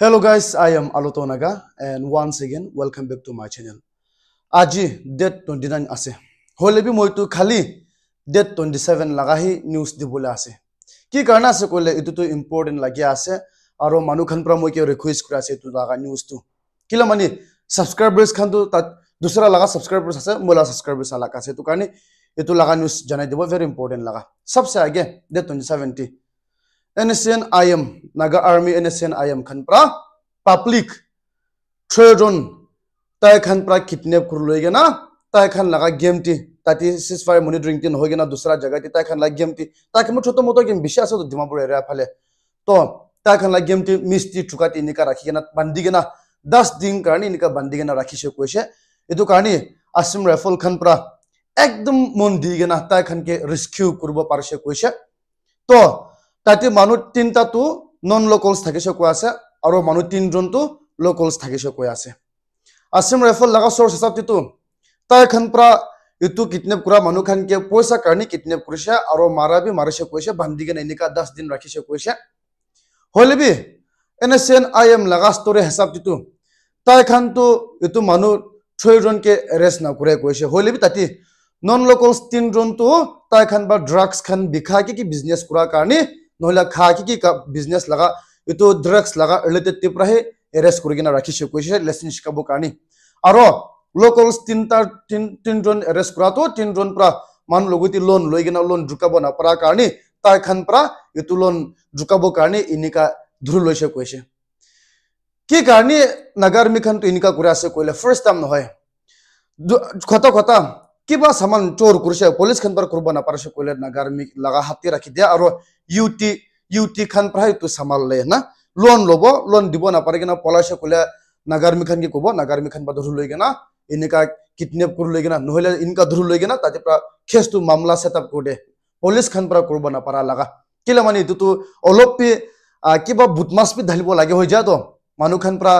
Hello guys, I am Alotonaga and once again welcome back to my channel. Aji date 29 ase. Hole bi moitu khali date 27 lagahi news dibole ase. Ki karna ase kole itu to important lagi ase aro manu khan pra moike request kura ase itu laga news tu. Kila mani subscribers khan tu ta dusra laga subscribers ase mola subscribers ala kase tu kani itu laga news janai dibo very important laga. Sabse age date 27 ti. NSN IM, Naga Army NSN IM kan pra public trejon tai kan pra kidnap kur loige na tai kan laga game ti tati ceasefire monitoring tin hoige na dusra jaga ti tai kan la game ti tai kan choto moto game bishi ase to dimapur area phale to tai kan la game ti miss ti chuka ti nika rakhi gena bandi gena 10 दिन कारणे इनका बंदी गना राखी से कोइसे एतु कारणे Asim rifle Khan प्रा एकदम मन दी गना ता खान के रेस्क्यू करबो पारसे कोइसे तो তাতে মানুহ তিনিটাটো নন লোকেলছ থাকি চকুৱা আছে আৰু মানুহ তিনিজনটো লোকেলছ থাকি চকুৱা আছে আছিম ৰাইফল লগা চৰ্চ হিচাপটিতো তাইখন পৰা ইটো কিডনেপ কৰা মানুহখনকে পইচা কাৰণে কিডনেপ কৰিছে আৰু মাৰা মাৰিছে কৈছে বান্ধি কেনে এনেকুৱা দহ দিন ৰাখিছে কৈছে হ'লেবি এনে চেন আই এম লগা ষ্টৰে হিচাপটিতো তাইখনতো ইটো মানুহ ছয়জনকে এৰেষ্ট নকৰে কৈছে হ'লেবি তাতে নন লোকেলছ তিনিজনটো খান বা ড্ৰাগছ ড্ৰাগছখন বিষাকে কি বিজনেছ কৰাৰ কাৰণে নহলে খা কি কি বিজনেছ লগা এইটো ড্ৰাগছ লগা ৰিলেটেড টিপৰা হে এৰেষ্ট কৰি কিনে ৰাখিছে কৈছে লেচন শিকাব কাৰণে আৰু লোকেলছ তিনিটা তিনিজন এৰেষ্ট কৰাটো তিনিজন পৰা মানুহ লগতে লোন লৈ কিনে লোন জোকাব নপৰা কাৰণে তাইখন পৰা এইটো লোন জোকাব কাৰণে এনেকা ধুৰ লৈছে কৈছে কি কাৰণে নাগাৰমীখনটো এনেকুৱা কৰি আছে কৈলে ফাৰ্ষ্ট টাইম নহয় খতম খতম কিবা চামান চোৰ কৰিছে পুলিচখন পৰা কৰিব নাপাৰিছে কৈলে নাগাৰমীক লগা হাতী ৰাখি দিয়া আৰু ইউটি ইউটি খান পৰা এইটো চামাললে না লোন ল'ব লোন দিব নাপাৰে কিনা পলাচে ক'লে নাগাৰমী খানকে ক'ব নাগাৰমী খান বা ধৰি লৈ কিনা এনেকুৱা কিডনেপ কৰি লৈ কিনা নহ'লে এনেকুৱা ধৰি লৈ কিনা তাতে পৰা খেচটো মামলা চেটআপ কৰি দে পুলিচ খান পৰা কৰিব নাপাৰা লাগা কেলে মানে এইটোতো অলপ পি কিবা বুটমাছপি ঢালিব লাগে হৈ যায়তো মানুহ খান পৰা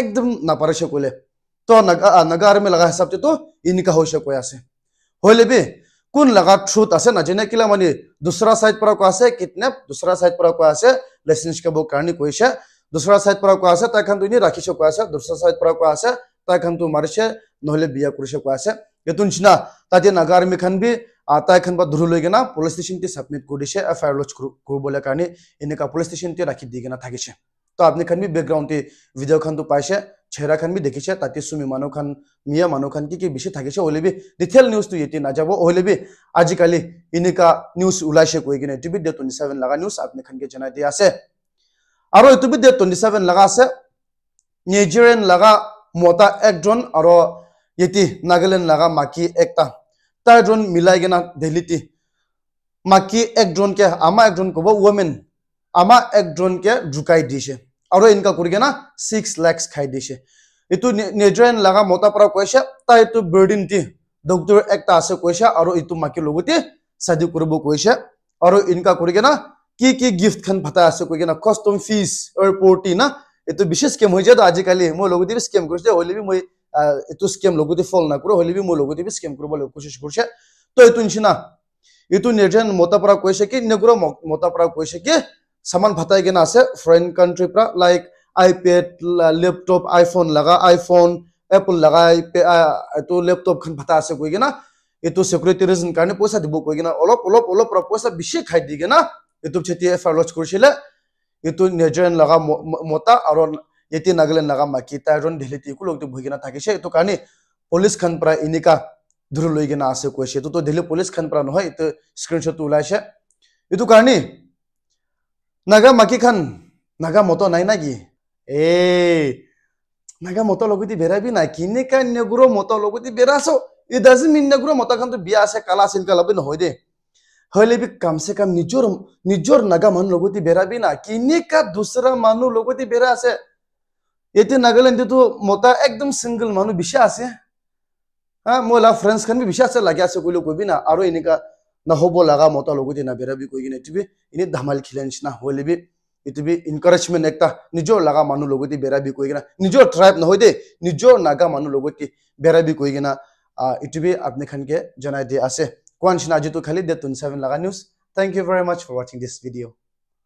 একদম নাপাৰিছে ক'লে তো নাগা নাগা আৰ্মী লগা হিচাপতেতো এনেকুৱা হৈছে কৈ আছে হৈ ল'বি कौन लगा ट्रुथ आसे नजने कि मानी दूसरा साइड पर कह से किडनेप दूसरा साइड पर कह से लाइसेंस के बुक कारण कैसे दूसरा साइड पर कह से तक तुम राखी से कह दूसरा साइड पर कह से तक तुम तो मारे नया कर चिना ते नगा आर्मी खान भी तन पर धुरु लगे पुलिस स्टेशन टी सबमिट कर दी एफ आई आर लज कर पुलिस स्टेशन टी राखी दी गा थी तो अपनी खान भी बेकग्राउंड टी भिडिओ खान तो पासे চেহেৰা খন বি দেখিছে তাতে চুমি মানুহ খান মিয়া মানুহ খান কি কি বেছি থাকিছে অলিবি ডিটেইল নিউজটো ইয়াতে নাযাব অলিবি আজিকালি এনেকুৱা নিউজ ওলাইছে কৈ কিনে ইউটিউবত ডে টুৱেণ্টি চেভেন লগা নিউজ আপুনি খানকে জনাই দিয়া আছে আৰু ইউটিউবত ডে টুৱেণ্টি চেভেন লগা আছে নিউজিলেণ্ড লগা মতা একজন আৰু ইয়াতে নাগালেণ্ড লগা মাকি একটা তাৰজন মিলাই কিনা দিল্লীতে মাকি একজনকে আমাৰ একজন ক'ব ৱমেন আমাৰ একজনকে জোকাই দিছে আৰু ইনকাম কৰি কিনা সিক্স লেক্স খাই দিছে এইটো নেজাৰেন লগা মতাৰ পৰা কৈছে তাই এইটো বাৰ্ডেনটি ডক্টৰ একটা আছে কৈছে আৰু এইটো মাকে লগতে চাদি কৰিব কৈছে আৰু ইনকাম কৰি কিনা কি কি গিফ্ট খান ভাতা আছে কৈ কিনা কাস্টম ফিজ এয়াৰপৰ্টি না এইটো বিশেষ স্কেম হৈ যায় আজিকালি মই লগতে স্কেম কৰিছে হ'লে মই এইটো স্কেম লগতে ফল না নকৰোঁ হ'লে মই লগতে স্কেম কৰিবলৈ কোচিছ কৰিছে তো এইটো নিচিনা এইটো নেজাৰেন মতাৰ পৰা কৈছে কি নেগ্ৰ মতাৰ পৰা কৈছে কি সামান ভাতাই কেনে আছে ফরেন কান্ট্রির পর লাইক আইপেড লেপটপ আইফোন লাগা আইফোন এপল লাগা আইপেড লেপটপ খান ভাতা আছে কই কেনা এই সিকিউরিটি রিজন কারণে পয়সা দিব কই কেনা অল্প অল্প অল্প পয়সা বেশি খাই দি কেনা এই সেটি এফআইআর লজ করেছিল এই নেজারল্যান্ড লাগা মতা আর এটি নাগাল্যান্ড লাগা মাকি তাই আর দিল্লিতে একু লোক বই কেনা থাকিছে এই কারণে পুলিশ খান পর এনেকা ধর লই কেনা আছে কয়েছে এই তো দিল্লি পুলিশ খান পর নয় এই স্ক্রিনশট ওলাইছে এই কারণে নাগা মাকি খান নাগা মত নাই নাকি এ নাগা মত লগতে বেড়াবি না কিনে কান্যগুৰ মত লগতে বেড়াছ এই দাজি মিন্যগুৰ মতাখানটো বিয়া আছে কালা আছিল কালাবি নহয় দে হলে বি কামছে কাম নিজৰ নিজৰ নাগা মানুহ লগতে বেড়াবি না কিনিকা দোচৰা মানুহ লগতে বেড়া আছে এতিয়া নাগালেণ্ডতো মতা একদম চিংগল মানুহ বিচাৰ আছে হা মই লাভ ফ্ৰেণ্ডছখন বিচাৰ আছে লাগি আছে কৈ লৈ কবি না আৰু এনেকুৱা নহ'ব লগা মতা লগতে নাবেৰাবি কৈ কিনে ইটিভি এনে ধামাল খেলা নিচিনা হ'লে বি ইটিভি এনকাৰেজমেণ্ট এটা নিজৰ লগা মানুহ লগতে বেৰাবি কৈ কিনে নিজৰ ট্ৰাইব নহয় দেই নিজৰ নাগা মানুহ লগতে বেৰাবি কৈ কিনে ইটিভি আপুনি খানকৈ জনাই দিয়া আছে কোৱা নিচিনা আজিতো খালি ডেট টুৱেণ্টি চেভেন লগা news thank you very much for ৱাচিং দিছ ভিডিঅ'